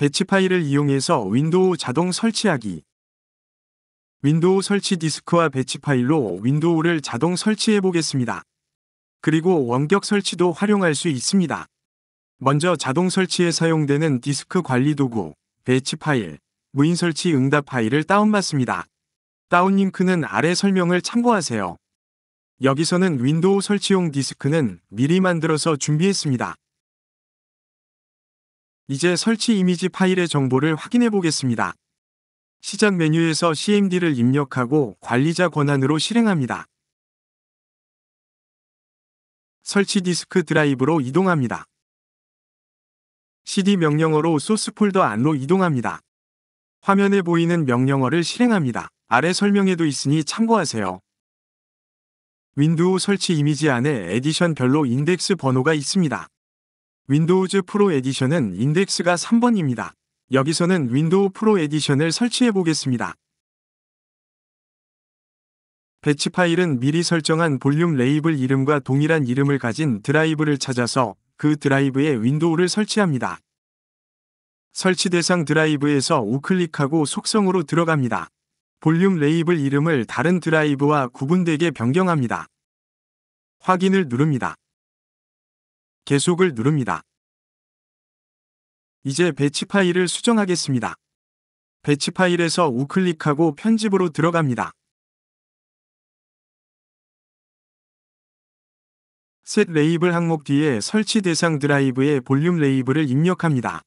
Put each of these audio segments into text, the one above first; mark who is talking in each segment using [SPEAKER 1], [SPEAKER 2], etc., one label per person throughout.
[SPEAKER 1] 배치 파일을 이용해서 윈도우 자동 설치하기 윈도우 설치 디스크와 배치 파일로 윈도우를 자동 설치해 보겠습니다. 그리고 원격 설치도 활용할 수 있습니다. 먼저 자동 설치에 사용되는 디스크 관리 도구, 배치 파일, 무인 설치 응답 파일을 다운받습니다. 다운 링크는 아래 설명을 참고하세요. 여기서는 윈도우 설치용 디스크는 미리 만들어서 준비했습니다. 이제 설치 이미지 파일의 정보를 확인해 보겠습니다. 시작 메뉴에서 CMD를 입력하고 관리자 권한으로 실행합니다. 설치 디스크 드라이브로 이동합니다. CD 명령어로 소스 폴더 안로 으 이동합니다. 화면에 보이는 명령어를 실행합니다. 아래 설명에도 있으니 참고하세요. 윈도우 설치 이미지 안에 에디션별로 인덱스 번호가 있습니다. 윈도우즈 프로 에디션은 인덱스가 3번입니다. 여기서는 윈도우 프로 에디션을 설치해 보겠습니다. 배치 파일은 미리 설정한 볼륨 레이블 이름과 동일한 이름을 가진 드라이브를 찾아서 그 드라이브에 윈도우를 설치합니다. 설치 대상 드라이브에서 우클릭하고 속성으로 들어갑니다. 볼륨 레이블 이름을 다른 드라이브와 구분되게 변경합니다. 확인을 누릅니다. 계속을 누릅니다. 이제 배치 파일을 수정하겠습니다. 배치 파일에서 우클릭하고 편집으로 들어갑니다. 셋 레이블 항목 뒤에 설치 대상 드라이브의 볼륨 레이블을 입력합니다.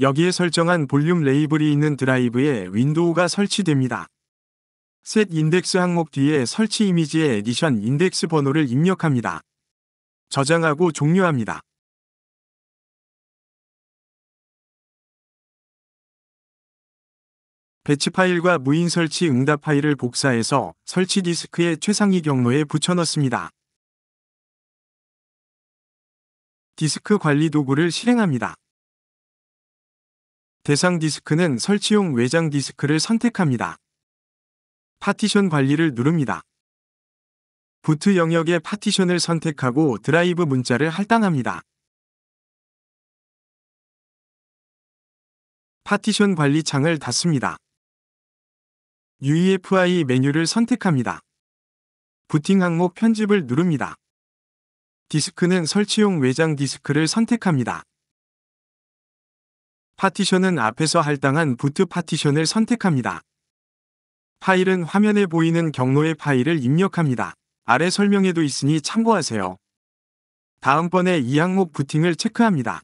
[SPEAKER 1] 여기에 설정한 볼륨 레이블이 있는 드라이브에 윈도우가 설치됩니다. 셋 인덱스 항목 뒤에 설치 이미지의 에디션 인덱스 번호를 입력합니다. 저장하고 종료합니다. 배치 파일과 무인 설치 응답 파일을 복사해서 설치 디스크의 최상위 경로에 붙여넣습니다. 디스크 관리 도구를 실행합니다. 대상 디스크는 설치용 외장 디스크를 선택합니다. 파티션 관리를 누릅니다. 부트 영역의 파티션을 선택하고
[SPEAKER 2] 드라이브 문자를 할당합니다.
[SPEAKER 1] 파티션 관리 창을 닫습니다. UEFI 메뉴를 선택합니다. 부팅 항목 편집을 누릅니다. 디스크는 설치용 외장 디스크를 선택합니다. 파티션은 앞에서 할당한 부트 파티션을 선택합니다. 파일은 화면에 보이는 경로의 파일을 입력합니다. 아래 설명에도 있으니 참고하세요. 다음번에 이 항목 부팅을 체크합니다.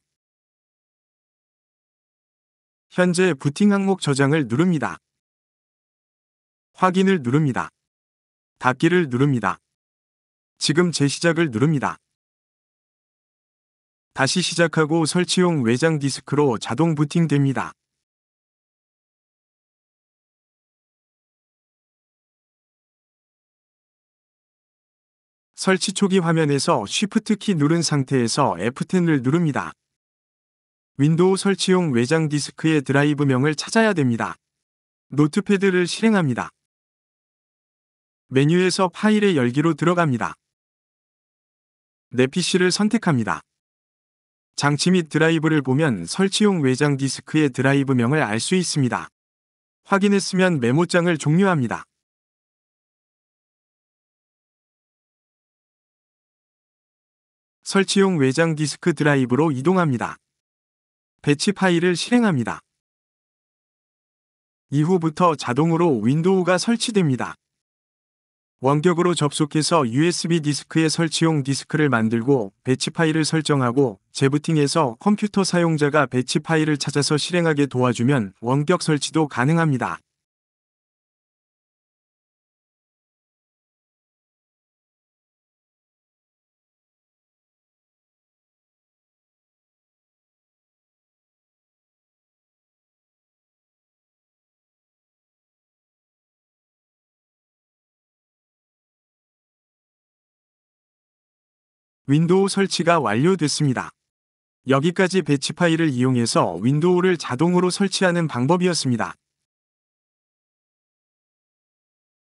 [SPEAKER 1] 현재 부팅 항목 저장을 누릅니다. 확인을 누릅니다. 닫기를 누릅니다. 지금 재시작을 누릅니다. 다시 시작하고 설치용 외장 디스크로 자동 부팅됩니다. 설치 초기 화면에서 Shift 키 누른 상태에서 F10을 누릅니다. 윈도우 설치용 외장 디스크의 드라이브명을 찾아야 됩니다. 노트패드를 실행합니다. 메뉴에서 파일의 열기로 들어갑니다. 내 PC를 선택합니다. 장치 및 드라이브를 보면 설치용 외장 디스크의 드라이브명을 알 수 있습니다. 확인했으면 메모장을 종료합니다. 설치용 외장 디스크 드라이브로 이동합니다. 배치 파일을 실행합니다. 이후부터 자동으로 윈도우가 설치됩니다. 원격으로 접속해서 USB 디스크에 설치용 디스크를 만들고 배치 파일을 설정하고 재부팅해서 컴퓨터 사용자가 배치 파일을 찾아서 실행하게 도와주면 원격 설치도 가능합니다. 윈도우 설치가 완료됐습니다. 여기까지 배치 파일을 이용해서 윈도우를 자동으로 설치하는 방법이었습니다.